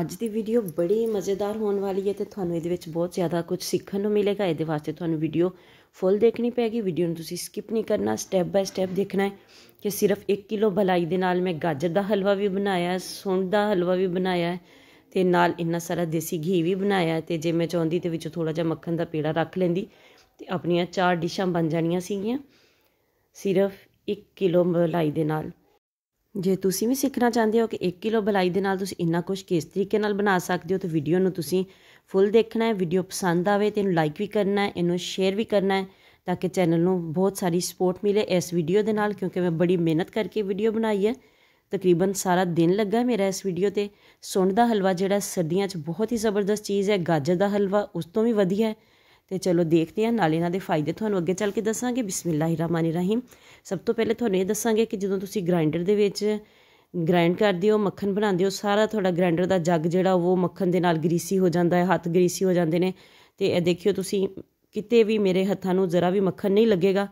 ਅੱਜ ਦੀ ਵੀਡੀਓ ਬੜੀ ਮਜ਼ੇਦਾਰ ਹੋਣ ਵਾਲੀ ਹੈ ਤੇ ਤੁਹਾਨੂੰ ਇਹਦੇ ਵਿੱਚ ਬਹੁਤ ਜ਼ਿਆਦਾ ਕੁਝ ਸਿੱਖਣ ਨੂੰ ਮਿਲੇਗਾ ਇਹਦੇ ਵਾਸਤੇ ਤੁਹਾਨੂੰ ਵੀਡੀਓ ਫੁੱਲ ਦੇਖਣੀ ਪੈਗੀ ਵੀਡੀਓ ਨੂੰ ਤੁਸੀਂ ਸਕਿਪ ਨਹੀਂ ਕਰਨਾ ਸਟੈਪ ਬਾਈ ਸਟੈਪ ਦੇਖਣਾ ਹੈ ਕਿ ਸਿਰਫ 1 ਕਿਲੋ ਬਲਾਈ ਦੇ ਨਾਲ ਮੈਂ ਗਾਜਰ ਦਾ ਹਲਵਾ ਵੀ ਬਣਾਇਆ ਸੁੰਡ ਦਾ ਹਲਵਾ ਵੀ ਬਣਾਇਆ ਤੇ ਨਾਲ ਇੰਨਾ ਸਾਰਾ ਦੇਸੀ ਘੀ ਵੀ ਬਣਾਇਆ ਤੇ ਜੇ ਮੈਂ ਚਾਹੁੰਦੀ ਤੇ ਵਿੱਚ ਥੋੜਾ ਜਿਹਾ ਮੱਖਣ ਦਾ ਪੇੜਾ ਰੱਖ ਲੈਂਦੀ ਤੇ ਆਪਣੀਆਂ ਚਾਰ ਡਿਸ਼ਾਂ ਬਣ ਜਾਣੀਆਂ ਸੀਗੀਆਂ ਸਿਰਫ 1 ਕਿਲੋ ਭਲਾਈ ਦੇ ਨਾਲ ਜੇ ਤੁਸੀਂ ਵੀ ਸਿੱਖਣਾ ਚਾਹੁੰਦੇ ਹੋ ਕਿ 1 ਕਿਲੋ ਬਲਾਈ ਦੇ ਨਾਲ ਤੁਸੀਂ ਇੰਨਾ ਕੁਝ ਕਿਸ ਤਰੀਕੇ ਨਾਲ ਬਣਾ ਸਕਦੇ ਹੋ ਤਾਂ ਵੀਡੀਓ ਨੂੰ ਤੁਸੀਂ ਫੁੱਲ ਦੇਖਣਾ ਹੈ ਵੀਡੀਓ ਪਸੰਦ ਆਵੇ ਤੇ ਇਹਨੂੰ ਲਾਈਕ ਵੀ ਕਰਨਾ ਹੈ ਇਹਨੂੰ ਸ਼ੇਅਰ ਵੀ ਕਰਨਾ ਹੈ ਤਾਂ ਕਿ ਚੈਨਲ ਨੂੰ ਬਹੁਤ ਸਾਰੀ ਸਪੋਰਟ ਮਿਲੇ ਇਸ ਵੀਡੀਓ ਦੇ ਨਾਲ ਕਿਉਂਕਿ ਮੈਂ ਬੜੀ ਮਿਹਨਤ ਕਰਕੇ ਵੀਡੀਓ ਬਣਾਈ ਹੈ ਤਕਰੀਬਨ ਸਾਰਾ ਦਿਨ ਲੱਗਾ ਮੇਰਾ ਇਸ ਵੀਡੀਓ ਤੇ ਸੁੰਡ ਦਾ ਹਲਵਾ ਜਿਹੜਾ ਸਰਦੀਆਂ 'ਚ ਬਹੁਤ ਹੀ ਜ਼ਬਰਦਸਤ ਚੀਜ਼ ਹੈ ਗਾਜਰ ਦਾ ਹਲਵਾ ਉਸ ਤੋਂ ਵੀ ਵਧੀਆ ਹੈ ਤੇ ਚਲੋ ਦੇਖਦੇ ਆਂ ਨਾਲ ਇਹਨਾਂ ਦੇ ਫਾਇਦੇ ਤੁਹਾਨੂੰ ਅੱਗੇ ਚੱਲ ਕੇ ਦੱਸਾਂਗੇ ਬਿਸਮਿਲ੍ਲਾਹਿਰਰਹਿਮਾਨਿਰਰਹੀਮ ਸਭ ਤੋਂ ਪਹਿਲੇ ਤੁਹਾਨੂੰ ਇਹ ਦੱਸਾਂਗੇ ਕਿ ਜਦੋਂ ਤੁਸੀਂ ਗ੍ਰਾਈਂਡਰ ਦੇ ਵਿੱਚ ਗ੍ਰਾਈਂਡ ਕਰਦੇ ਹੋ ਮੱਖਣ ਬਣਾਉਂਦੇ ਹੋ ਸਾਰਾ ਤੁਹਾਡਾ ਗ੍ਰਾਈਂਡਰ ਦਾ ਜੱਗ ਜਿਹੜਾ ਉਹ ਮੱਖਣ ਦੇ ਨਾਲ ਗਰੀਸੀ ਹੋ ਜਾਂਦਾ ਹੈ ਹੱਥ ਗਰੀਸੀ ਹੋ ਜਾਂਦੇ ਨੇ ਤੇ ਇਹ ਦੇਖਿਓ ਤੁਸੀਂ ਕਿਤੇ ਵੀ ਮੇਰੇ ਹੱਥਾਂ ਨੂੰ ਜ਼ਰਾ ਵੀ ਮੱਖਣ ਨਹੀਂ ਲੱਗੇਗਾ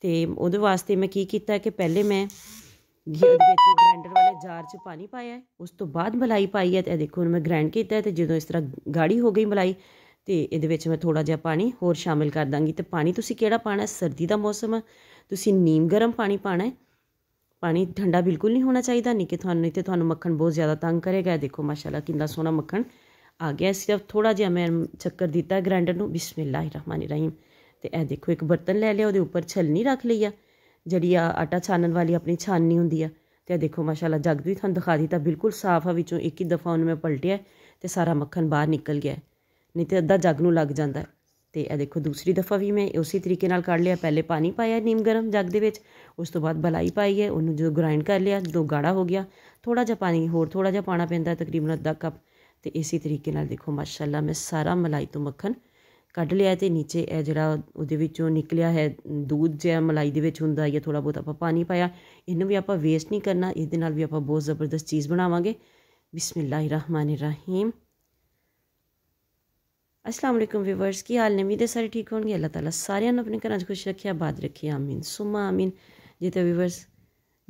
ਤੇ ਉਹਦੇ ਵਾਸਤੇ ਮੈਂ ਕੀ ਕੀਤਾ ਕਿ ਪਹਿਲੇ ਮੈਂ ਘੀ ਦੇ ਵਿੱਚ ਗ੍ਰਾਈਂਡਰ ਵਾਲੇ ਜਾਰ 'ਚ ਪਾਣੀ ਪਾਇਆ ਉਸ ਤੋਂ ਬਾਅਦ ਮਲਾਈ ਪਾਈ ਹੈ ਤੇ ਇਹ ਦੇਖੋ ਹੁਣ ਮੈਂ ਗ੍ਰਾਈਂਡ ਕੀਤਾ ਤੇ ਜਦੋਂ ਇਸ ਤਰ੍ਹਾਂ ਗਾੜੀ ਹੋ ਗਈ ਮਲਾਈ ਤੇ ਇਹਦੇ ਵਿੱਚ ਮੈਂ ਥੋੜਾ ਜਿਹਾ ਪਾਣੀ ਹੋਰ ਸ਼ਾਮਿਲ ਕਰ ਦਾਂਗੀ ਤੇ ਪਾਣੀ ਤੁਸੀਂ ਕਿਹੜਾ ਪਾਣਾ ਸਰਦੀ ਦਾ ਮੌਸਮ ਹੈ ਤੁਸੀਂ ਨੀਮ ਗਰਮ ਪਾਣੀ ਪਾਣਾ ਹੈ ਪਾਣੀ ਠੰਡਾ ਬਿਲਕੁਲ ਨਹੀਂ ਹੋਣਾ ਚਾਹੀਦਾ ਨਹੀਂ ਕਿ ਤੁਹਾਨੂੰ ਨਹੀਂ ਤੇ ਤੁਹਾਨੂੰ ਮੱਖਣ ਬਹੁਤ ਜ਼ਿਆਦਾ ਤੰਗ ਕਰੇਗਾ ਦੇਖੋ ਮਾਸ਼ਾਅੱਲਾ ਕਿੰਨਾ ਸੋਹਣਾ ਮੱਖਣ ਆ ਗਿਆ ਸਿਰਫ ਥੋੜਾ ਜਿਹਾ ਮੈਂ ਚੱਕਰ ਦਿੱਤਾ ਗ੍ਰਾਈਂਡਰ ਨੂੰ ਰਹੀਮ ਤੇ ਇਹ ਦੇਖੋ ਇੱਕ ਬਰਤਨ ਲੈ ਲਿਆ ਉਹਦੇ ਉੱਪਰ ਛਲਨੀ ਰੱਖ ਲਈ ਆ ਜਿਹੜੀ ਆ ਆਟਾ ਛਾਣਨ ਵਾਲੀ ਆਪਣੀ ਛਾਨਣੀ ਹੁੰਦੀ ਆ ਤੇ ਇਹ ਦੇਖੋ ਮਾਸ਼ਾਅੱਲਾ ਜਗਦੀ ਤੁਹਾਨੂੰ ਦਿਖਾ ਦਿੱਤਾ ਬਿਲਕੁਲ ਸਾਫ ਆ ਵਿੱਚੋਂ ਇੱਕ ਹੀ ਦਫਾ ਉਹਨੂੰ ਮੈਂ ਪਲਟਿਆ ਤੇ ਸਾਰਾ ਮੱਖਣ ਬਾਹਰ ਨਿਕਲ ਗਿਆ ਨਹੀਂ ਤੇ ਅੱਧਾ ਜੱਗ ਨੂੰ ਲੱਗ ਜਾਂਦਾ ਤੇ ਇਹ ਦੇਖੋ ਦੂਸਰੀ ਦਫਾ ਵੀ ਮੈਂ ਉਸੇ ਤਰੀਕੇ ਨਾਲ ਕੱਢ ਲਿਆ ਪਹਿਲੇ ਪਾਣੀ ਪਾਇਆ ਨੀਮ ਗਰਮ ਜੱਗ ਦੇ ਵਿੱਚ ਉਸ ਤੋਂ ਬਾਅਦ ਬਲਾਈ ਪਾਈ ਹੈ ਉਹਨੂੰ ਜਦੋਂ ਗ੍ਰਾਈਂਡ ਕਰ ਲਿਆ ਜਦੋਂ ਗਾੜਾ ਹੋ ਗਿਆ ਥੋੜਾ ਜਿਹਾ ਪਾਣੀ ਹੋਰ ਥੋੜਾ ਜਿਹਾ ਪਾਣਾ ਪੈਂਦਾ ਤਕਰੀਬਨ ਅੱਧਾ ਕੱਪ ਤੇ ਇਸੇ ਤਰੀਕੇ ਨਾਲ ਦੇਖੋ ਮਾਸ਼ਾਅੱਲਾ ਮੈਂ ਸਾਰਾ ਮਲਾਈ ਤੋਂ ਮੱਖਣ ਕੱਢ ਲਿਆ ਤੇ نیچے ਇਹ ਜਿਹੜਾ ਉਹਦੇ ਵਿੱਚੋਂ ਨਿਕਲਿਆ ਹੈ ਦੁੱਧ ਜਿਹਾ ਮਲਾਈ ਦੇ ਵਿੱਚ ਹੁੰਦਾ ਜਾਂ ਥੋੜਾ ਬਹੁਤ ਆਪਾਂ ਪਾਣੀ ਪਾਇਆ ਇਹਨੂੰ ਵੀ ਆਪਾਂ ਵੇਸਟ ਨਹੀਂ ਕਰਨਾ ਇਹਦੇ ਨਾਲ ਵੀ ਆਪਾਂ ਬਹੁਤ ਜ਼ਬਰਦਸਤ ਚੀਜ਼ ਬਣਾਵਾਂਗੇ ਬਿਸਮਿਲ੍ਲਾਹਿਰ ਰਹਿਮਾਨਿਰ ਰਹੀਮ ਅਸਲਾਮ ਅਲੈਕਮ ਵੀਵਰਸ ਕੀ ਹਾਲ ਨੇ ਉਮੀਦ ਸਾਰੇ ਠੀਕ ਹੋਣਗੇ ਅੱਲਾਹ ਤਾਲਾ ਸਾਰਿਆਂ ਨੂੰ ਆਪਣੇ ਘਰਾਂ 'ਚ ਖੁਸ਼ ਰੱਖੇ ਆਬਾਦ ਰੱਖੇ ਆਮੀਨ ਸੁਮਾ ਆਮੀਨ ਜਿੱਤੇ ਵੀਵਰਸ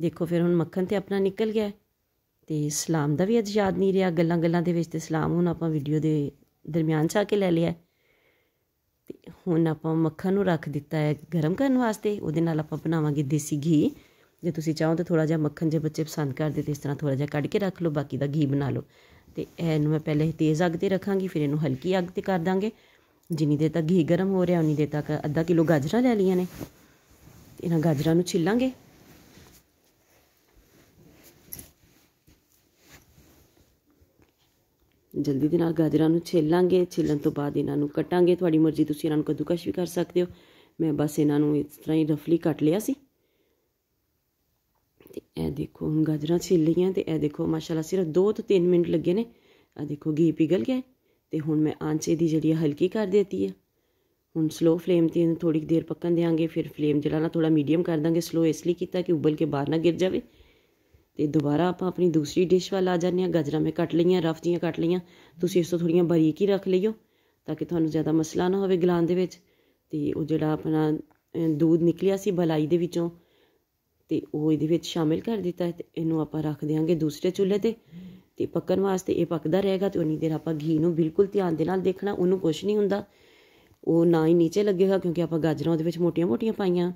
ਦੇਖੋ ਫਿਰ ਹੁਣ ਮੱਖਣ ਤੇ ਆਪਣਾ ਨਿਕਲ ਗਿਆ ਤੇ ਸਲਾਮ ਦਾ ਵੀ ਅੱਜ ਯਾਦ ਨਹੀਂ ਰਿਹਾ ਗੱਲਾਂ ਗੱਲਾਂ ਦੇ ਵਿੱਚ ਤੇ ਸਲਾਮ ਹੁਣ ਆਪਾਂ ਵੀਡੀਓ ਦੇ ਦਰਮਿਆਨ ਚ ਆ ਕੇ ਲੈ ਲਿਆ ਤੇ ਹੁਣ ਆਪਾਂ ਮੱਖਣ ਨੂੰ ਰੱਖ ਦਿੱਤਾ ਹੈ ਗਰਮ ਕਰਨ ਵਾਸਤੇ ਉਹਦੇ ਨਾਲ ਆਪਾਂ ਬਣਾਵਾਂਗੇ ਦੇਸੀ ਘੀ ਜੇ ਤੁਸੀਂ ਚਾਹੋ ਤਾਂ ਥੋੜਾ ਜਿਹਾ ਮੱਖਣ ਜੇ ਬੱਚੇ ਪਸੰਦ ਕਰਦੇ ਤੇ ਇਸ ਤਰ੍ਹਾਂ ਥੋੜਾ ਜਿਹਾ ਕੱਢ ਕੇ ਰੱਖ ਲਓ ਬਾਕੀ ਦਾ ਘੀ ਬਣਾ ਲਓ ਤੇ ਇਹਨੂੰ ਮੈਂ ਪਹਿਲੇ ਤੇਜ਼ ਅੱਗ ਤੇ ਰੱਖਾਂਗੀ ਫਿਰ ਇਹਨੂੰ ਹਲਕੀ ਅੱਗ ਤੇ ਕਰ ਦਾਂਗੇ ਜਿੰਨੀ ਦੇਰ ਤੱਕ ਘੀ ਗਰਮ ਹੋ ਰਿਹਾ ਉਨੀ ਦੇਰ ਤੱਕ ਅੱਧਾ ਕਿਲੋ ਗਾਜਰਾਂ ਲੈ ਲਈਆਂ ਨੇ ਇਹਨਾਂ ਗਾਜਰਾਂ ਨੂੰ ਛਿੱਲਾਂਗੇ ਜਲਦੀ ਦੇ ਨਾਲ ਗਾਜਰਾਂ ਨੂੰ ਛਿੱਲਾਂਗੇ ਛਿੱਲਣ ਤੋਂ ਬਾਅਦ ਇਹਨਾਂ ਨੂੰ ਕਟਾਂਗੇ ਤੁਹਾਡੀ ਮਰਜ਼ੀ ਤੁਸੀਂ ਇਹਨਾਂ ਨੂੰ ਕਦੂਕਸ਼ ਵੀ ਕਰ ਸਕਦੇ ਹੋ ਮੈਂ ਬਸ ਇਹਨਾਂ ਨੂੰ ਇਸ ਤਰ੍ਹਾਂ ਹੀ ਰਫਲੀ ਕੱਟ ਲਿਆ ਸੀ ਇਹ ਦੇਖੋ ਹੁਣ ਗਾਜਰਾਂ ਛਿੱਲ ਲਈਆਂ ਤੇ ਇਹ ਦੇਖੋ ਮਾਸ਼ਾਅੱਲਾ ਸਿਰਫ 2 ਤੋਂ 3 ਮਿੰਟ ਲੱਗੇ ਨੇ ਆ ਦੇਖੋ ਘੀ ਪਿਗਲ ਗਿਆ ਤੇ ਹੁਣ ਮੈਂ ਆਂਚ ਇਹਦੀ ਜਿਹੜੀ ਹਲਕੀ ਕਰ ਦਿੱਤੀ ਹੈ ਹੁਣ ਸਲੋ ਫਲੇਮ ਤੇ ਇਹਨੂੰ ਥੋੜੀ ਦੇਰ ਪੱਕਣ ਦੇਾਂਗੇ ਫਿਰ ਫਲੇਮ ਜਿਹੜਾ ਨਾ ਥੋੜਾ ਮੀਡੀਅਮ ਕਰ ਦਾਂਗੇ ਸਲੋ ਇਸ ਲਈ ਕੀਤਾ ਕਿ ਉਬਲ ਕੇ ਬਾਹਰ ਨਾ ਗਿਰ ਜਾਵੇ ਤੇ ਦੁਬਾਰਾ ਆਪਾਂ ਆਪਣੀ ਦੂਸਰੀ ਡਿਸ਼ ਵੱਲ ਆ ਜਾਂਦੇ ਆ ਗਾਜਰਾਂ ਮੈਂ ਕੱਟ ਲਈਆਂ ਰਫ ਜੀਆਂ ਕੱਟ ਲਈਆਂ ਤੁਸੀਂ ਇਸ ਤੋਂ ਥੋੜੀਆਂ ਬਰੀਕ ਹੀ ਰੱਖ ਲਿਓ ਤਾਂ ਕਿ ਤੁਹਾਨੂੰ ਜ਼ਿਆਦਾ ਮਸਲਾ ਨਾ ਹੋਵੇ ਗਲਾਂ ਦੇ ਵਿੱਚ ਤੇ ਉਹ ਜਿਹੜਾ ਆਪਣਾ ਦੂਧ ਨਿਕਲਿਆ ਸੀ ਭਲਾਈ ਦੇ ਵਿੱਚੋਂ ਤੇ ਉਹ ਇਹਦੇ ਵਿੱਚ ਸ਼ਾਮਿਲ ਕਰ ਦਿੱਤਾ ਹੈ ਤੇ ਇਹਨੂੰ ਆਪਾਂ ਰੱਖ ਦੇਾਂਗੇ ਦੂਸਰੇ ਚੁੱਲ੍ਹੇ ਤੇ ਤੇ ਪੱਕਣ ਵਾਸਤੇ ਇਹ ਪੱਕਦਾ ਰਹੇਗਾ ਤੇ ਉਨੀ ਦੇਰ ਆਪਾਂ ਘੀ ਨੂੰ ਬਿਲਕੁਲ ਧਿਆਨ ਦੇ ਨਾਲ ਦੇਖਣਾ ਉਹਨੂੰ ਕੁਝ ਨਹੀਂ ਹੁੰਦਾ ਉਹ ਨਾ ਹੀ ਨੀਚੇ ਲੱਗੇਗਾ ਕਿਉਂਕਿ ਆਪਾਂ ਗਾਜਰਾਂ ਉਹਦੇ ਵਿੱਚ ਮੋਟੀਆਂ-ਮੋਟੀਆਂ ਪਾਈਆਂ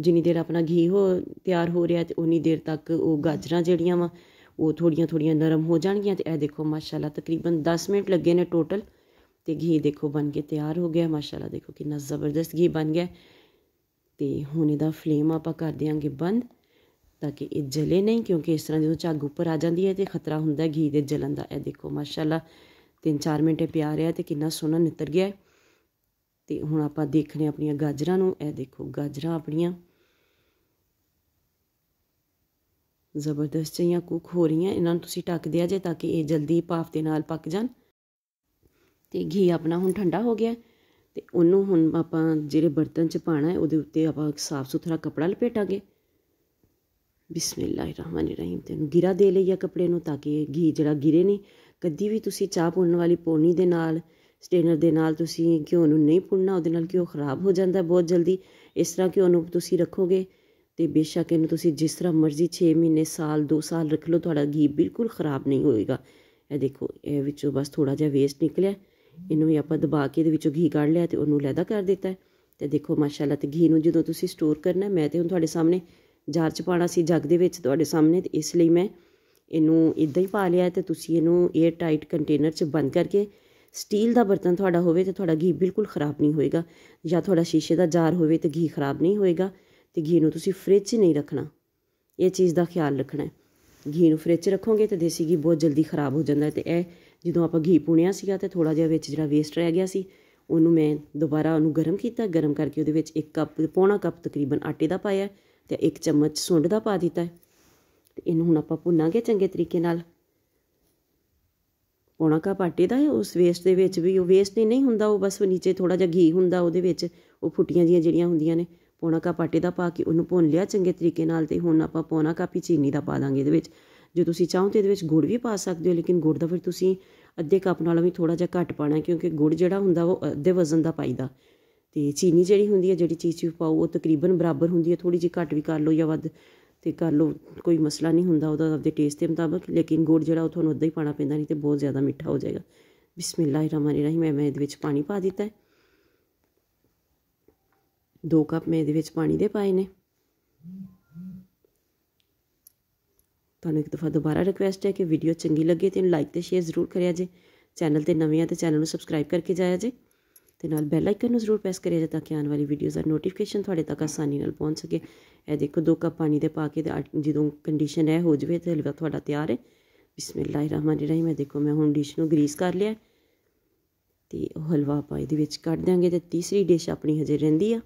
ਜਿੰਨੀ ਦੇਰ ਆਪਣਾ ਘੀ ਹੋ ਤਿਆਰ ਹੋ ਰਿਹਾ ਤੇ ਉਨੀ ਦੇਰ ਤੱਕ ਉਹ ਗਾਜਰਾਂ ਜਿਹੜੀਆਂ ਵਾ ਉਹ ਥੋੜੀਆਂ-ਥੋੜੀਆਂ ਨਰਮ ਹੋ ਜਾਣਗੀਆਂ ਤੇ ਇਹ ਦੇਖੋ ਮਾਸ਼ਾਅੱਲਾ ਤਕਰੀਬਨ 10 ਮਿੰਟ ਲੱਗੇ ਨੇ ਟੋਟਲ ਤੇ ਘੀ ਦੇਖੋ ਬਣ ਕੇ ਤਿਆਰ ਹੋ ਗਿਆ ਮਾਸ਼ਾਅੱਲਾ ਦੇਖੋ ਕਿੰਨਾ ਜ਼ਬਰਦਸਤ ਘੀ ਬਣ ਗਿਆ ਤੇ ਹੁਣ ਇਹਦਾ ਫਲੇਮ ਆਪਾਂ ਕਰ ਦੇਾਂਗੇ ਬੰਦ ਤਾਂ ਕਿ ਇਹ ਜਲੇ ਨਹੀਂ ਕਿਉਂਕਿ ਇਸ ਤਰ੍ਹਾਂ ਜਦੋਂ ਝੱਗ ਉੱਪਰ ਆ ਜਾਂਦੀ ਹੈ ਤੇ ਖਤਰਾ ਹੁੰਦਾ ਘੀ ਦੇ ਜਲਣ ਦਾ ਇਹ ਦੇਖੋ ਮਾਸ਼ਾਅੱਲਾ 3-4 ਮਿੰਟ ਪਿਆ ਰਿਹਾ ਤੇ ਕਿੰਨਾ ਸੋਹਣਾ ਨਿਤਰ ਗਿਆ ਤੇ ਹੁਣ ਆਪਾਂ ਦੇਖਨੇ ਆਪਣੀਆਂ ਗਾਜਰਾਂ ਨੂੰ ਇਹ ਦੇਖੋ ਗਾਜਰਾਂ ਆਪਣੀਆਂ ਜ਼ਬਰਦਸਤ ਚੀਆਂ ਕੁਕ ਹੋ ਰਹੀਆਂ ਇਹਨਾਂ ਨੂੰ ਤੁਸੀਂ ਟੱਕ ਦਿਆ ਜੇ ਤਾਂ ਕਿ ਇਹ ਜਲਦੀ ਭਾਫ ਦੇ ਨਾਲ ਪੱਕ ਜਾਣ ਤੇ ਘੀ ਆਪਣਾ ਹੁਣ ਠੰਡਾ ਹੋ ਗਿਆ ਤੇ ਉਹਨੂੰ ਹੁਣ ਆਪਾਂ ਜਿਹੜੇ ਬਰਤਨ 'ਚ ਪਾਣਾ ਹੈ ਉਹਦੇ ਉੱਤੇ ਆਪਾਂ ਸਾਫ਼ ਸੁਥਰਾ ਕਪੜਾ ਲਪੇਟਾਂਗੇ ਬਿਸਮਿਲ੍ਲਾਹਿਰਰਹਿਮਾਨਿਰਰਹੀਮ ਤੇ ਉਹਨੂੰ ਗਿਰਾ ਦੇ ਲਈਆ ਕਪੜੇ ਨੂੰ ਤਾਂ ਕਿ ਘੀ ਜਿਹੜਾ ਗਿਰੇ ਨਹੀਂ ਕਦੀ ਵੀ ਤੁਸੀਂ ਚਾਹ ਪੁੰਨਣ ਵਾਲੀ ਪੋਣੀ ਦੇ ਨਾਲ ਸਟੇਨਰ ਦੇ ਨਾਲ ਤੁਸੀਂ ਘਿਓ ਨੂੰ ਨਹੀਂ ਪੁੰਨਣਾ ਉਹਦੇ ਨਾਲ ਕਿਉਂ ਖਰਾਬ ਹੋ ਜਾਂਦਾ ਬਹੁਤ ਜਲਦੀ ਇਸ ਤਰ੍ਹਾਂ ਕਿ ਉਹਨੂੰ ਤੁਸੀਂ ਰੱਖੋਗੇ ਤੇ ਬੇਸ਼ੱਕ ਇਹਨੂੰ ਤੁਸੀਂ ਜਿਸ ਤਰ੍ਹਾਂ ਮਰਜ਼ੀ 6 ਮਹੀਨੇ ਸਾਲ 2 ਸਾਲ ਰੱਖ ਲਓ ਤੁਹਾਡਾ ਘੀ ਬਿਲਕੁਲ ਖਰਾਬ ਨਹੀਂ ਹੋਏਗਾ ਇਹ ਦੇਖੋ ਇਹ ਵਿੱਚੋਂ ਬਸ ਥੋੜਾ ਜਿਹਾ ਵੇਸਟ ਨਿਕਲਿਆ ਇਹਨੂੰ ਵੀ ਆਪਾਂ ਦਬਾ ਕੇ ਇਹਦੇ ਵਿੱਚੋਂ ਘੀ ਕੱਢ ਲਿਆ ਤੇ ਉਹਨੂੰ ਲੈਦਾ ਕਰ ਦਿੱਤਾ ਤੇ ਦੇਖੋ ਮਾਸ਼ਾਅੱਲਾ ਤੇ ਘੀ ਨੂੰ ਜਦੋਂ ਤੁਸੀਂ ਸਟੋਰ ਕਰਨਾ ਮੈਂ ਤੇ ਹੁਣ ਤੁਹਾਡੇ ਸਾਹਮਣੇ ਜਾਰ ਚ ਪਾਣਾ ਸੀ ਜੱਗ ਦੇ ਵਿੱਚ ਤੁਹਾਡੇ ਸਾਹਮਣੇ ਤੇ ਇਸ ਲਈ ਮੈਂ ਇਹਨੂੰ ਇਦਾਂ ਹੀ ਪਾ ਲਿਆ ਤੇ ਤੁਸੀਂ ਇਹਨੂੰ 에ਅਰ ਟਾਈਟ ਕੰਟੇਨਰ ਚ ਬੰਦ ਕਰਕੇ ਸਟੀਲ ਦਾ ਬਰਤਨ ਤੁਹਾਡਾ ਹੋਵੇ ਤੇ ਤੁਹਾਡਾ ਘੀ ਬਿਲਕੁਲ ਖਰਾਬ ਨਹੀਂ ਹੋਏਗਾ ਜਾਂ ਤੁਹਾਡਾ ਸ਼ੀਸ਼ੇ ਦਾ ਜਾਰ ਹੋਵੇ ਤੇ ਘੀ ਖਰਾਬ ਨਹੀਂ ਹੋਏਗਾ ਤੇ ਘੀ ਨੂੰ ਤੁਸੀਂ ਫ੍ਰਿਜ 'ਚ ਨਹੀਂ ਰੱਖਣਾ ਇਹ ਚੀਜ਼ ਦਾ ਖਿਆਲ ਰੱਖਣਾ ਹੈ ਘੀ ਨੂੰ ਫ੍ਰਿਜ 'ਚ ਰੱਖੋਗੇ ਤੇ ਦੇਸੀ ਘੀ ਬਹੁਤ ਜਲਦੀ ਖਰਾਬ ਹੋ ਜਾਂਦਾ ਹੈ ਤੇ ਇਹ ਜਦੋਂ ਆਪਾਂ ਘੀ ਪੁਣਿਆ ਸੀਗਾ ਤੇ ਥੋੜਾ ਜਿਹਾ ਵਿੱਚ ਜਿਹੜਾ ਵੇਸਟ ਰਹਿ ਗਿਆ ਸੀ ਉਹਨੂੰ ਮੈਂ ਦੁਬਾਰਾ ਉਹਨੂੰ ਗਰਮ ਕੀਤਾ ਗਰਮ ਕਰਕੇ ਉਹਦੇ ਵਿੱਚ 1 ਕੱਪ ਪੌਣਾ ਕੱਪ ਤਕਰੀਬਨ ਆਟੇ ਦਾ ਪਾਇਆ ਤੇ 1 ਚਮਚ ਸੁੰਡ ਦਾ ਪਾ ਦਿੱਤਾ ਤੇ ਇਹਨੂੰ ਹੁਣ ਆਪਾਂ ਭੁੰਨਾਂਗੇ ਚੰਗੇ ਤਰੀਕੇ ਨਾਲ ਪੌਣਾ ਕੱਪ ਆਟੇ ਦਾ ਹੈ ਉਸ ਵੇਸਟ ਦੇ ਵਿੱਚ ਵੀ ਉਹ ਵੇਸਟ ਨਹੀਂ ਹੁੰਦਾ ਉਹ ਬਸ ਉਹ ਨੀਚੇ ਥੋੜਾ ਜਿਹਾ ਘੀ ਹੁੰਦਾ ਉਹਦੇ ਵਿੱਚ ਉਹ ਫੁੱਟੀਆਂ ਜੀਆਂ ਜਿਹੜੀਆਂ ਹੁੰਦੀਆਂ ਨੇ ਪੌਣਾ ਕੱਪ ਆਟੇ ਦਾ ਪਾ ਕੇ ਉਹਨੂੰ ਭੁੰਨ ਲਿਆ ਚੰਗੇ ਤਰੀਕੇ ਨਾਲ ਤੇ ਹੁਣ ਆਪਾਂ ਪੌਣਾ ਕੱਪ ਹੀ ਚੀਨੀ ਦਾ ਪਾ ਦਾਂਗੇ ਇਹਦੇ ਵਿੱਚ ਜੇ ਤੁਸੀਂ ਚਾਹੋ ਤੇ ਇਹਦੇ ਵਿੱਚ ਗੁੜ ਵੀ ਪਾ ਸਕਦੇ ਹੋ ਲੇਕਿਨ ਗੁੜ ਦਾ ਫਿਰ ਤੁਸੀਂ ਅੱਧੇ ਕੱਪ ਨਾਲੋਂ ਵੀ ਥੋੜਾ ਜਿਹਾ ਘੱਟ ਪਾਣਾ ਕਿਉਂਕਿ ਗੁੜ ਜਿਹੜਾ ਹੁੰਦਾ ਉਹ ਅੱਧੇ ਵਜ਼ਨ ਦਾ ਪਾਈਦਾ ਤੇ ਚੀਨੀ ਜਿਹੜੀ ਹੁੰਦੀ ਹੈ ਜਿਹੜੀ ਚੀਜ਼ ਵੀ ਪਾਓ ਉਹ ਤਕਰੀਬਨ ਬਰਾਬਰ ਹੁੰਦੀ ਹੈ ਥੋੜੀ ਜਿਹੀ ਘੱਟ ਵੀ ਕਰ ਲਓ ਜਾਂ ਵੱਧ ਤੇ ਕਰ ਲਓ ਕੋਈ ਮਸਲਾ ਨਹੀਂ ਹੁੰਦਾ ਉਹਦਾ ਆਪਣੇ ਟੇਸਟ ਦੇ ਮੁਤਾਬਕ ਲੇਕਿਨ ਗੁੜ ਜਿਹੜਾ ਉਹ ਤੁਹਾਨੂੰ ਅੱਧਾ ਹੀ ਪਾਣਾ ਪੈਂਦਾ ਨਹੀਂ ਤੇ ਬਹੁਤ ਜ਼ਿਆਦਾ ਮਿੱਠਾ ਹੋ ਜਾਏਗਾ ਰਹੀਮ ਮੈਂ ਇਹਦੇ ਵਿੱਚ ਪਾਣੀ ਪਾ ਦਿੱਤਾ ਹੈ 2 ਕੱਪ ਮੈਂ ਇਹਦੇ ਵਿੱਚ ਪਾਣੀ ਦੇ ਪਾਏ ਨੇ ਤੁਹਾਨੂੰ ਇੱਕ ਦਫਾ ਦੁਬਾਰਾ ਰਿਕੁਐਸਟ ਹੈ ਕਿ ਵੀਡੀਓ ਚੰਗੀ ਲੱਗੇ ਤੇ ਲਾਈਕ ਤੇ ਸ਼ੇਅਰ ਜ਼ਰੂਰ ਕਰਿਆ ਜੇ ਚੈਨਲ ਤੇ ਨਵੇਂ ਆ ਤੇ ਚੈਨਲ ਨੂੰ ਸਬਸਕ੍ਰਾਈਬ ਕਰਕੇ ਜਾਇਆ ਜੇ ਤੇ ਨਾਲ ਬੈਲ ਆਈਕਨ ਨੂੰ ਜ਼ਰੂਰ ਪ੍ਰੈਸ ਕਰਿਆ ਜੇ ਤਾਂ ਕਿ ਆਉਣ ਵਾਲੀ ਵੀਡੀਓਜ਼ ਦਾ ਨੋਟੀਫਿਕੇਸ਼ਨ ਤੁਹਾਡੇ ਤੱਕ ਆਸਾਨੀ ਨਾਲ ਪਹੁੰਚ ਸਕੇ ਇਹ ਦੇਖੋ ਦੋ ਕੱਪ ਪਾਣੀ ਦੇ ਪਾ ਕੇ ਤੇ ਜਦੋਂ ਕੰਡੀਸ਼ਨ ਹੈ ਹੋ ਜਵੇ ਤੇ ਹਲਵਾ ਤੁਹਾਡਾ ਤਿਆਰ ਹੈ ਰਹੀਮ ਇਹ ਦੇਖੋ ਮੈਂ ਹੁਣ ਡਿਸ਼ ਨੂੰ ਗਰੀਸ ਕਰ ਲਿਆ ਤੇ ਉਹ ਹਲਵਾ ਆਪਾਂ ਇਹਦੇ ਵਿੱਚ ਕੱਢ ਦਾਂਗੇ ਤੇ ਤੀਸਰੀ ਡਿਸ਼ ਆਪਣੀ ਹਜੇ ਰਹਿੰਦੀ ਆ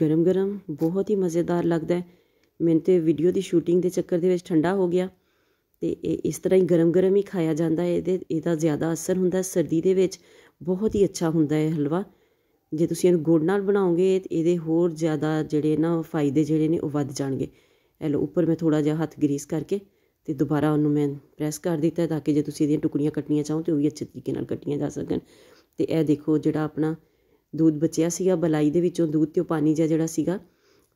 ਗਰਮ ਗਰਮ ਬਹੁਤ ਹੀ ਮਜ਼ੇਦਾਰ ਲੱਗਦਾ ਹੈ ਮੈਨੂੰ ਤੇ ਵੀਡੀਓ ਦੀ ਸ਼ੂਟਿੰਗ ਦੇ ਚੱਕਰ ਦੇ ਵਿੱਚ ਠੰਡਾ ਹੋ ਗਿਆ ਤੇ ਇਹ ਇਸ ਤਰ੍ਹਾਂ ਹੀ ਗਰਮ ਗਰਮ ਹੀ ਖਾਇਆ ਜਾਂਦਾ ਹੈ ਇਹਦੇ ਇਹਦਾ ਜ਼ਿਆਦਾ ਅਸਰ ਹੁੰਦਾ ਸਰਦੀ ਦੇ ਵਿੱਚ ਬਹੁਤ ਹੀ ਅੱਛਾ ਹੁੰਦਾ ਹੈ ਹਲਵਾ ਜੇ ਤੁਸੀਂ ਇਹਨੂੰ ਗੁੜ ਨਾਲ ਬਣਾਓਗੇ ਇਹਦੇ ਹੋਰ ਜ਼ਿਆਦਾ ਜਿਹੜੇ ਨਾ ਫਾਇਦੇ ਜਿਹੜੇ ਨੇ ਉਹ ਵੱਧ ਜਾਣਗੇ ਇਹ ਲੋ ਉੱਪਰ ਮੈਂ ਥੋੜਾ ਜਿਹਾ ਹੱਥ ਗਰੀਸ ਕਰਕੇ ਤੇ ਦੁਬਾਰਾ ਉਹਨੂੰ ਮੈਂ ਪ੍ਰੈਸ ਕਰ ਦਿੱਤਾ ਤਾਂ ਕਿ ਜੇ ਤੁਸੀਂ ਇਹਦੀਆਂ ਟੁਕੜੀਆਂ ਕੱਟਣੀਆਂ ਚਾਹੋ ਤੇ ਉਹ ਵੀ ਅੱਛੇ ਤਰੀਕੇ ਨਾਲ ਕੱਟੀਆਂ ਜਾ ਸਕਣ ਤੇ ਇਹ ਦੇਖੋ ਜਿਹੜਾ ਆਪਣਾ ਦੁੱਧ ਬਚਿਆ ਸੀਗਾ ਬਲਾਈ ਦੇ ਵਿੱਚੋਂ ਦੁੱਧ ਤੇ ਪਾਣੀ ਜਿਹਾ ਜਿਹੜਾ ਸੀਗਾ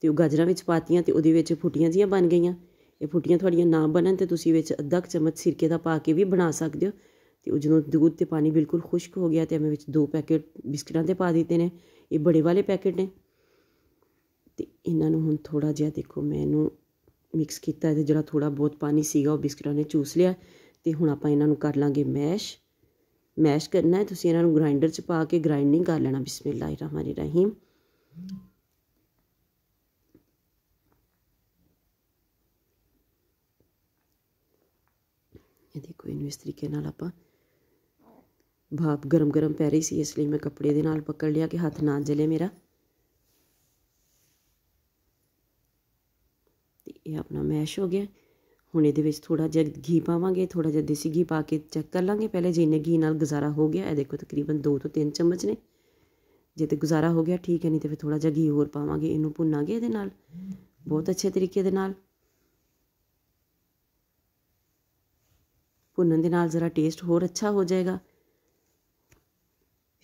ਤੇ ਉਹ ਗਾਜਰਾਂ ਵਿੱਚ ਪਾਤੀਆਂ ਤੇ ਉਹਦੇ ਵਿੱਚ ਫੁੱਟੀਆਂ ਜੀਆਂ ਬਣ ਗਈਆਂ ਇਹ ਫੁੱਟੀਆਂ ਤੁਹਾਡੀਆਂ ਨਾ ਬਣਨ ਤੇ ਤੁਸੀਂ ਵਿੱਚ ਅੱਧਾ ਚਮਚ ਸਿਰਕੇ ਦਾ ਪਾ ਕੇ ਵੀ ਬਣਾ ਸਕਦੇ ਹੋ ਤੇ ਉਹ ਜਦੋਂ ਦੁੱਧ ਤੇ ਪਾਣੀ ਬਿਲਕੁਲ ਖੁਸ਼ਕ ਹੋ ਗਿਆ ਤੇ ਮੈਂ ਵਿੱਚ ਦੋ ਪੈਕੇਟ ਬਿਸਕਟਾਂ ਦੇ ਪਾ ਦਿੱਤੇ ਨੇ ਇਹ ਬੜੇ ਵਾਲੇ ਪੈਕੇਟ ਨੇ ਤੇ ਇਹਨਾਂ ਨੂੰ ਹੁਣ ਥੋੜਾ ਜਿਹਾ ਦੇਖੋ ਮੈਂ ਇਹਨੂੰ ਮਿਕਸ ਕੀਤਾ ਤੇ ਜਿਹੜਾ ਥੋੜਾ ਬਹੁਤ ਪਾਣੀ ਸੀਗਾ ਉਹ ਬਿਸਕਟਾਂ ਨੇ ਚੂਸ ਲਿਆ ਤੇ ਹੁਣ ਆਪਾਂ ਇਹਨਾਂ ਨੂੰ ਕਰ ਲਾਂਗੇ ਮੈਸ਼ ਮੈਸ਼ ਕਰਨਾ ਹੈ ਤੁਸੀਂ ਇਹਨਾਂ ਨੂੰ ਗ੍ਰਾਈਂਡਰ 'ਚ ਪਾ ਕੇ ਗ੍ਰਾਈਂਡਿੰਗ ਕਰ ਲੈਣਾ ਰਹੀਮ ਇਹ ਦੇਖੋ ਇਹਨੂੰ ਇਸ ਤਰੀਕੇ ਨਾਲ ਆਪਾਂ ਭਾਪ ਗਰਮ ਗਰਮ ਪੈ ਰਹੀ ਸੀ ਇਸ ਲਈ ਮੈਂ ਕੱਪੜੇ ਦੇ ਨਾਲ ਪਕੜ ਲਿਆ ਕਿ ਹੱਥ ਨਾ ਜਲੇ ਮੇਰਾ ਤੇ ਇਹ ਆਪਣਾ ਮੈਸ਼ ਹੋ ਗਿਆ ਹੁਣ ਇਹਦੇ ਵਿੱਚ ਥੋੜਾ ਜਿਹਾ ਘੀ ਪਾਵਾਂਗੇ ਥੋੜਾ ਜਿਹਾ ਦੇਸੀ ਘੀ ਪਾ ਕੇ ਚੈੱਕ ਕਰ ਲਾਂਗੇ ਪਹਿਲੇ ਜੇ ਇੰਨੇ ਘੀ ਨਾਲ ਗੁਜ਼ਾਰਾ ਹੋ ਗਿਆ ਇਹ ਦੇਖੋ ਤਕਰੀਬਨ 2 ਤੋਂ 3 ਚਮਚ ਨੇ ਜੇ ਤੇ ਗੁਜ਼ਾਰਾ ਹੋ ਗਿਆ ਠੀਕ ਹੈ ਨਹੀਂ ਤੇ ਫਿਰ ਥੋੜਾ ਜਿਹਾ ਘੀ ਹੋਰ ਪਾਵਾਂਗੇ ਇਹਨੂੰ ਭੁੰਨਾਂਗੇ ਇਹਦੇ ਨਾਲ ਬਹੁਤ ਅੱਛੇ ਤਰੀਕੇ ਦੇ ਨਾਲ ਭੁੰਨਣ ਦੇ ਨਾਲ ਜ਼ਰਾ ਟੇਸਟ ਹੋਰ ਅੱਛਾ ਹੋ ਜਾਏਗਾ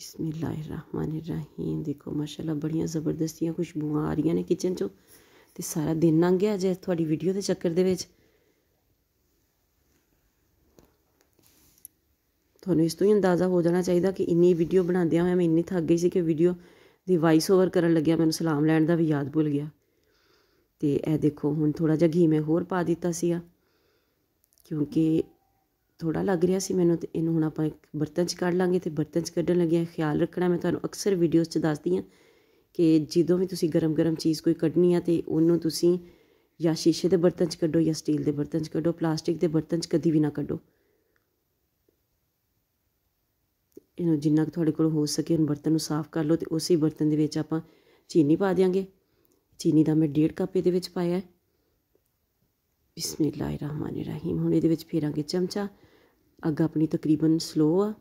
ਬismillahirrahmanirrahim ਦੇਖੋ ਮਾਸ਼ਾਅੱਲਾ ਬੜੀਆਂ ਜ਼ਬਰਦਸਤੀਆਂ ਖੁਸ਼ਬੂਆਂ ਆ ਰਹੀਆਂ ਨੇ ਕਿਚਨ ਚੋਂ ਤੇ ਸਾਰਾ ਦਿਨ ਲੰਘ ਗਿਆ ਜੇ ਤੁਹਾਡੀ ਵੀਡੀਓ ਦੇ ਚੱਕਰ ਦੇ ਵਿੱਚ ਤੁਹਾਨੂੰ ਇਸ ਤੋਂ ਹੀ ਅੰਦਾਜ਼ਾ ਹੋ ਜਾਣਾ ਚਾਹੀਦਾ ਕਿ ਇੰਨੀ ਵੀਡੀਓ ਬਣਾਉਂਦਿਆਂ ਹੋਇਆਂ ਮੈਂ ਇੰਨੀ ਥੱਕ ਗਈ ਸੀ ਕਿ ਵੀਡੀਓ ਦੀ ਵਾਇਸ ਓਵਰ ਕਰਨ ਲੱਗਿਆ ਮੈਨੂੰ ਸਲਾਮ ਲੈਣ ਦਾ ਵੀ ਯਾਦ ਭੁੱਲ ਗਿਆ ਤੇ ਇਹ ਦੇਖੋ ਹੁਣ ਥੋੜਾ ਜਿਹਾ ਘੀ ਮੈਂ ਹੋਰ ਪਾ ਦਿੱਤਾ ਸੀ ਆ ਕਿਉਂਕਿ ਥੋੜਾ ਲੱਗ ਰਿਹਾ ਸੀ ਮੈਨੂੰ ਤੇ ਇਹਨੂੰ ਹੁਣ ਆਪਾਂ ਇੱਕ ਬਰਤਨ 'ਚ ਕੱਢ ਲਾਂਗੇ ਤੇ ਬਰਤਨ 'ਚ ਕੱਢਣ ਲੱਗਿਆ ਖਿਆਲ ਰੱਖਣਾ ਮੈਂ ਤੁਹਾਨੂੰ ਅਕਸਰ ਵੀਡੀਓਜ਼ 'ਚ ਦੱਸਦੀ ਆ ਕਿ ਜਦੋਂ ਵੀ ਤੁਸੀਂ ਗਰਮ-ਗਰਮ ਚੀਜ਼ ਕੋਈ ਕੱਢਣੀ ਆ ਤੇ ਉਹਨੂੰ ਤੁਸੀਂ ਜਾਂ ਸ਼ੀਸ਼ੇ ਦੇ ਬਰਤਨ 'ਚ ਕੱਢੋ ਜਾਂ ਸਟੀਲ ਦੇ ਬਰਤਨ 'ਚ ਕੱਢੋ ਪਲਾਸਟਿਕ ਦੇ ਬਰਤਨ 'ਚ ਕਦੀ ਵੀ ਨਾ ਕੱਢੋ ਇਹਨੂੰ ਜਿੰਨਾ ਕੁ ਤੁਹਾਡੇ ਕੋਲ ਹੋ ਸਕੇ ਹੁਣ ਬਰਤਨ ਨੂੰ ਸਾਫ਼ ਕਰ ਲਓ ਤੇ ਉਸੇ ਬਰਤਨ ਦੇ ਵਿੱਚ ਆਪਾਂ ਚੀਨੀ ਪਾ ਦਿਆਂਗੇ ਚੀਨੀ ਦਾ ਮੈਂ 1.5 ਕੱਪ ਇਹਦੇ ਵਿੱਚ ਪਾਇਆ ਹੈ ਬਿਸਮਿਲ੍ਲਾਹਿ ਰਹਿਮਾਨਿ ਰਹੀਮ ਹੁਣ ਇਹਦੇ ਵਿੱਚ ਫੇਰਾਂਗੇ ਚਮਚਾ ਅੱਗ ਆਪਣੀ ਤਕਰੀਬਨ ਸਲੋ ਆ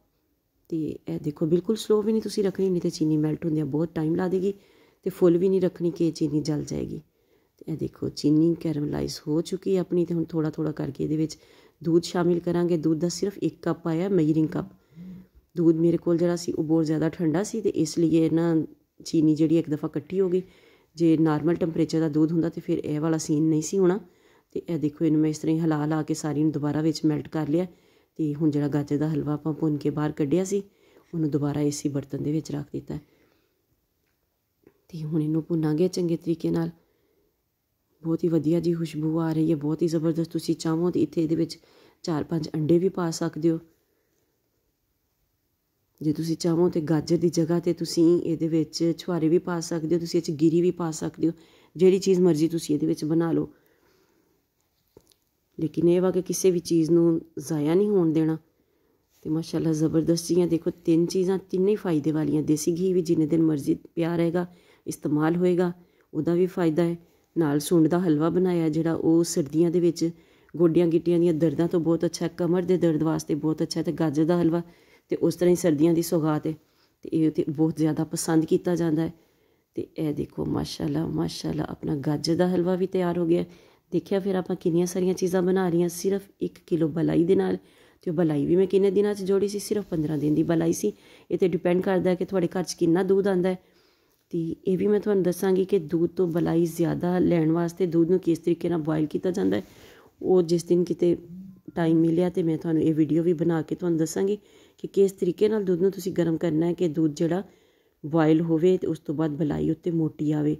ਤੇ ਇਹ ਦੇਖੋ ਬਿਲਕੁਲ ਸਲੋ ਵੀ ਨਹੀਂ ਤੁਸੀਂ ਰੱਖਣੀ ਨਹੀਂ ਤੇ ਚੀਨੀ ਮੈਲਟ ਹੁੰਦੀ ਆ ਬਹੁਤ ਟਾਈਮ ਲਾ ਦੇਗੀ ਤੇ ਫੁੱਲ ਵੀ ਨਹੀਂ ਰੱਖਣੀ ਕਿ ਚੀਨੀ ਜਲ ਜਾਏਗੀ ਇਹ ਦੇਖੋ ਚੀਨੀ ਕੈਰਮਲਾਈਜ਼ ਹੋ ਚੁੱਕੀ ਹੈ ਆਪਣੀ ਤੇ ਹੁਣ ਥੋੜਾ ਥੋੜਾ ਕਰਕੇ ਇਹਦੇ ਵਿੱਚ ਦੁੱਧ ਸ਼ਾਮਿਲ ਕਰਾਂਗੇ ਦੁੱਧ ਦਾ ਸਿਰਫ 1 ਕੱਪ ਆਇਆ ਮੈਜਰਿੰਗ ਕੱਪ ਦੁੱਧ ਮੇਰੇ ਕੋਲ ਜਿਹੜਾ ਸੀ ਉਹ ਬਹੁਤ ਜ਼ਿਆਦਾ ਠੰਡਾ ਸੀ ਤੇ ਇਸ ਲਈ ਇਹ ਨਾ ਚੀਨੀ ਜਿਹੜੀ ਇੱਕ ਦਫਾ ਇਕੱਠੀ ਹੋ ਗਈ ਜੇ ਨਾਰਮਲ ਟੈਂਪਰੇਚਰ ਦਾ ਦੁੱਧ ਹੁੰਦਾ ਤੇ ਫਿਰ ਇਹ ਵਾਲਾ ਸੀਨ ਨਹੀਂ ਸੀ ਹੋਣਾ ਤੇ ਇਹ ਦੇਖੋ ਇਹਨੂੰ ਮੈਂ ਇਸ ਤਰ੍ਹਾਂ ਹਲਾ ਲਾ ਕੇ ਸਾਰੀ ਨੂੰ ਦੁਬਾਰਾ ਵਿੱਚ ਮੈਲਟ ਕਰ ਲਿਆ ਤੇ ਹੁਣ ਜਿਹੜਾ ਗਾਜਰ ਦਾ ਹਲਵਾ ਆਪਾਂ ਭੁੰਨ ਕੇ ਬਾਹਰ ਕੱਢਿਆ ਸੀ ਉਹਨੂੰ ਦੁਬਾਰਾ ਇਸੇ ਬਰਤਨ ਦੇ ਵਿੱਚ ਰੱਖ ਦਿੱਤਾ ਤੇ ਹੁਣ ਇਹਨੂੰ ਭੁੰਨਾਂਗੇ ਚੰਗੇ ਤਰੀਕੇ ਨਾਲ ਬਹੁਤ ਹੀ ਵਧੀਆ ਜੀ ਖੁਸ਼ਬੂ ਆ ਰਹੀ ਹੈ ਬਹੁਤ ਹੀ ਜ਼ਬਰਦਸਤ ਤੁਸੀਂ ਚਾਹੋ ਤੇ ਇੱਥੇ ਇਹਦੇ ਵਿੱਚ 4-5 ਅੰਡੇ ਵੀ ਪਾ ਸਕਦੇ ਹੋ ਜੇ ਤੁਸੀਂ ਚਾਹੋ ਤੇ ਗਾਜਰ ਦੀ ਜਗ੍ਹਾ 'ਤੇ ਤੁਸੀਂ ਇਹਦੇ ਵਿੱਚ ਛੁਆਰੇ ਵੀ ਪਾ ਸਕਦੇ ਹੋ ਤੁਸੀਂ ਇਹ 'ਚ ਗਿਰੀ ਵੀ ਪਾ ਸਕਦੇ ਹੋ ਜਿਹੜੀ ਚੀਜ਼ ਮਰਜ਼ੀ ਤੁਸੀਂ ਇਹਦੇ ਵਿੱਚ ਬਣਾ ਲਓ ਲੇਕਿਨ ਇਹ ਵਾ ਕਿ ਕਿਸੇ ਵੀ ਚੀਜ਼ ਨੂੰ ਜ਼ਾਇਆ ਨਹੀਂ ਹੋਣ ਦੇਣਾ ਤੇ ਮਾਸ਼ਾਅੱਲਾ ਜ਼ਬਰਦਸਤ ਜੀਆਂ ਦੇਖੋ ਤਿੰਨ ਚੀਜ਼ਾਂ ਤਿੰਨੇ ਫਾਇਦੇ ਵਾਲੀਆਂ ਦੇਸੀ ਘੀ ਵੀ ਜਿੰਨੇ ਦਿਨ ਮਰਜ਼ੀ ਪਿਆ ਰਹੇਗਾ ਇਸਤੇਮਾਲ ਹੋਏਗਾ ਉਹਦਾ ਵੀ ਫਾਇਦਾ ਹੈ ਨਾਲ ਸੁੰਡ ਦਾ ਹਲਵਾ ਬਣਾਇਆ ਜਿਹੜਾ ਉਹ ਸਰਦੀਆਂ ਦੇ ਵਿੱਚ ਗੋਡੀਆਂ ਗਿੱਟੀਆਂ ਦੀਆਂ ਦਰਦਾਂ ਤੋਂ ਬਹੁਤ ਅੱਛਾ ਕਮਰ ਦੇ ਦਰਦ ਵਾਸਤੇ ਬਹੁਤ ਅੱਛਾ ਤੇ ਗਾਜਰ ਦਾ ਹਲਵਾ ਤੇ ਉਸ ਤਰ੍ਹਾਂ ਹੀ ਸਰਦੀਆਂ ਦੀ ਸੁਗਾਤ ਹੈ ਤੇ ਇਹ ਤੇ ਬਹੁਤ ਜ਼ਿਆਦਾ ਪਸੰਦ ਕੀਤਾ ਜਾਂਦਾ ਹੈ ਤੇ ਇਹ ਦੇਖੋ ਮਾਸ਼ਾਅੱਲਾ ਮਾਸ਼ਾਅੱਲਾ ਆਪਣਾ ਗਾਜਰ ਦਾ ਹਲਵਾ ਵੀ ਤਿਆਰ ਹੋ ਗਿਆ ਦੇਖਿਆ ਫਿਰ ਆਪਾਂ ਕਿੰਨੀਆਂ ਸਾਰੀਆਂ ਚੀਜ਼ਾਂ ਬਣਾ ਰਹੀਆਂ ਸਿਰਫ 1 ਕਿਲੋ ਬਲਾਈ ਦੇ ਨਾਲ ਤੇ ਉਹ ਬਲਾਈ ਵੀ ਮੈਂ ਕਿੰਨੇ ਦਿਨਾਂ 'ਚ ਜੋੜੀ ਸੀ ਸਿਰਫ 15 ਦਿਨ ਦੀ ਬਲਾਈ ਸੀ ਇਹ ਤੇ ਡਿਪੈਂਡ ਕਰਦਾ ਕਿ ਤੁਹਾਡੇ ਘਰ 'ਚ ਕਿੰਨਾ ਦੁੱਧ ਆਂਦਾ ਹੈ ਤੇ ਇਹ ਵੀ ਮੈਂ ਤੁਹਾਨੂੰ ਦੱਸਾਂਗੀ ਕਿ ਦੁੱਧ ਤੋਂ ਬਲਾਈ ਜ਼ਿਆਦਾ ਲੈਣ ਵਾਸਤੇ ਦੁੱਧ ਨੂੰ ਕਿਸ ਤਰੀਕੇ ਨਾਲ ਬੋਇਲ ਕੀਤਾ ਜਾਂਦਾ ਹੈ ਉਹ ਜਿਸ ਦਿਨ ਕਿਤੇ ਟਾਈਮ ਮਿਲਿਆ ਤੇ ਮੈਂ ਤੁਹਾਨੂੰ ਇਹ ਵੀਡੀਓ ਵੀ ਬਣਾ ਕੇ ਤੁਹਾਨੂੰ ਦੱਸਾਂਗੀ ਕਿ ਕਿਸ ਤਰੀਕੇ ਨਾਲ ਦੁੱਧ ਨੂੰ ਤੁਸੀਂ ਗਰਮ ਕਰਨਾ ਹੈ ਕਿ ਦੁੱਧ ਜਿਹੜਾ ਬੋਇਲ ਹੋਵੇ ਤੇ ਉਸ ਤੋਂ ਬਾਅਦ ਬਲਾਈ ਉੱਤੇ ਮੋਟੀ ਆਵੇ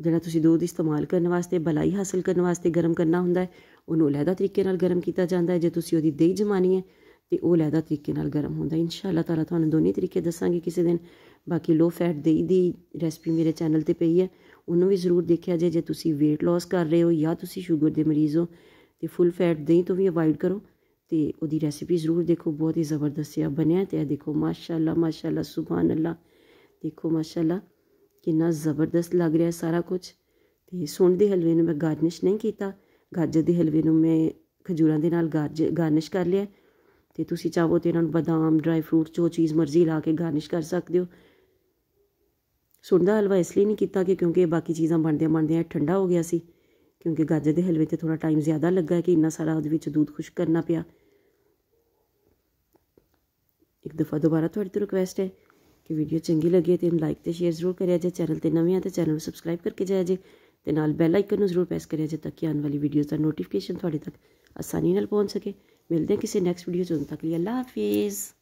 ਜਿਹੜਾ ਤੁਸੀਂ ਦੁੱਧ ਇਸਤੇਮਾਲ ਕਰਨ ਵਾਸਤੇ ਬਲਾਈ ਹਾਸਲ ਕਰਨ ਵਾਸਤੇ ਗਰਮ ਕਰਨਾ ਹੁੰਦਾ ਹੈ ਉਹਨੂੰ ਅਲੱਦਾ ਤਰੀਕੇ ਨਾਲ ਗਰਮ ਕੀਤਾ ਜਾਂਦਾ ਹੈ ਜੇ ਤੁਸੀਂ ਉਹਦੀ ਦਹੀਂ ਜਮਾਨੀ ਹੈ ਤੇ ਉਹ ਅਲੱਦਾ ਤਰੀਕੇ ਨਾਲ ਗਰਮ ਹੁੰਦਾ ਇਨਸ਼ਾ ਅੱਲਾਹ ਤਾਲਾ ਤੁਹਾਨੂੰ ਦੋਨੇ ਤਰੀਕੇ ਦੱਸਾਂਗੇ ਕਿਸੇ ਦਿਨ ਬਾਕੀ ਲੋ ਫੈਟ ਦਹੀਂ ਦੀ ਰੈਸਪੀ ਮੇਰੇ ਚੈਨਲ ਤੇ ਪਈ ਹੈ ਉਹਨੂੰ ਵੀ ਜ਼ਰੂਰ ਦੇਖਿਆ ਜੇ ਜੇ ਤੁਸੀਂ weight loss ਕਰ ਰਹੇ ਹੋ ਜਾਂ ਤੁਸੀਂ ਸ਼ੂਗਰ ਦੇ ਮਰੀਜ਼ ਹੋ ਤੇ ਫੁੱਲ ਫੈਟ ਦਹੀਂ ਤੋਂ ਵੀ ਅਵਾਈਡ ਕਰੋ ਤੇ ਉਹਦੀ ਰੈਸਪੀ ਜ਼ਰੂਰ ਦੇਖੋ ਬਹੁਤ ਹੀ ਜ਼ਬਰਦਸਤ ਆ ਬਣਿਆ ਤੇ ਇਹ ਦੇਖੋ ਮਾਸ਼ਾਅੱਲਾ ਮਾਸ਼ਾਅੱਲਾ ਸੁਭਾਨ ਅੱਲਾ ਦੇਖੋ ਮਾਸ਼ਾਅੱਲਾ ਕਿੰਨਾ ਜ਼ਬਰਦਸਤ ਲੱਗ ਰਿਹਾ ਸਾਰਾ ਕੁਝ ਤੇ ਸੁੰਡ ਦੇ ਹਲਵੇ ਨੂੰ ਮੈਂ ਗਾਰਨਿਸ਼ ਨਹੀਂ ਕੀਤਾ ਗਾਜਰ ਦੇ ਹਲਵੇ ਨੂੰ ਮੈਂ ਖਜੂਰਾਂ ਦੇ ਨਾਲ ਗਾਰਨਿਸ਼ ਕਰ ਲਿਆ ਤੇ ਤੁਸੀਂ ਚਾਹੋ ਤੇ ਇਹਨਾਂ ਨੂੰ ਬਦਾਮ ਡਰਾਈ ਫਰੂਟ ਜੋ ਚੀਜ਼ ਮਰਜ਼ੀ ਲਾ ਕੇ ਗਾਰਨਿਸ਼ ਕਰ ਸਕਦੇ ਹੋ ਸੁਣਦਾ ਹਲਵਾ ਇਸ ਲਈ ਨਹੀਂ ਕੀਤਾ ਕਿ ਕਿਉਂਕਿ ਬਾਕੀ ਚੀਜ਼ਾਂ ਬਣਦੇ ਬਣਦੇ ਠੰਡਾ ਹੋ ਗਿਆ ਸੀ ਕਿਉਂਕਿ ਗਾਜਰ ਦੇ ਹਲਵੇ ਤੇ ਥੋੜਾ ਟਾਈਮ ਜ਼ਿਆਦਾ ਲੱਗਾ ਕਿ ਇੰਨਾ ਸਾਰਾ ਉਹਦੇ ਵਿੱਚ ਦੁੱਧ ਖੁਸ਼ਕ ਕਰਨਾ ਪਿਆ ਇੱਕ ਦਫਾ ਦੁਬਾਰਾ ਤੁਹਾਡੀ ਤੋਂ ਰਿਕੁਐਸਟ ਹੈ ਕਿ ਵੀਡੀਓ ਚੰਗੀ ਲੱਗੀ ਤੇ ਲਾਈਕ ਤੇ ਸ਼ੇਅਰ ਜ਼ਰੂਰ ਕਰਿਆ ਜੇ ਚੈਨਲ ਤੇ ਨਵੇਂ ਆ ਤੇ ਚੈਨਲ ਨੂੰ ਸਬਸਕ੍ਰਾਈਬ ਕਰਕੇ ਜਾਇਆ ਜੇ ਤੇ ਨਾਲ ਬੈਲ ਆਈਕਨ ਨੂੰ ਜ਼ਰੂਰ ਪ੍ਰੈਸ ਕਰਿਆ ਜੇ ਤਾਂ ਕਿ ਆਉਣ ਵਾਲੀ ਵੀਡੀਓਜ਼ ਦਾ ਨੋਟੀਫਿਕੇਸ਼ਨ ਤੁਹਾਡੇ ਤੱਕ ਆਸਾਨੀ ਨਾਲ ਪਹੁੰਚ ਸਕੇ ਮਿਲਦੇ ਹਾਂ ਕਿਸੇ ਨੈਕਸਟ ਵੀਡੀਓ ਚ ਉਦੋਂ ਤੱਕ ਲਈ ਅੱਲਾ ਹਾਫਿਜ਼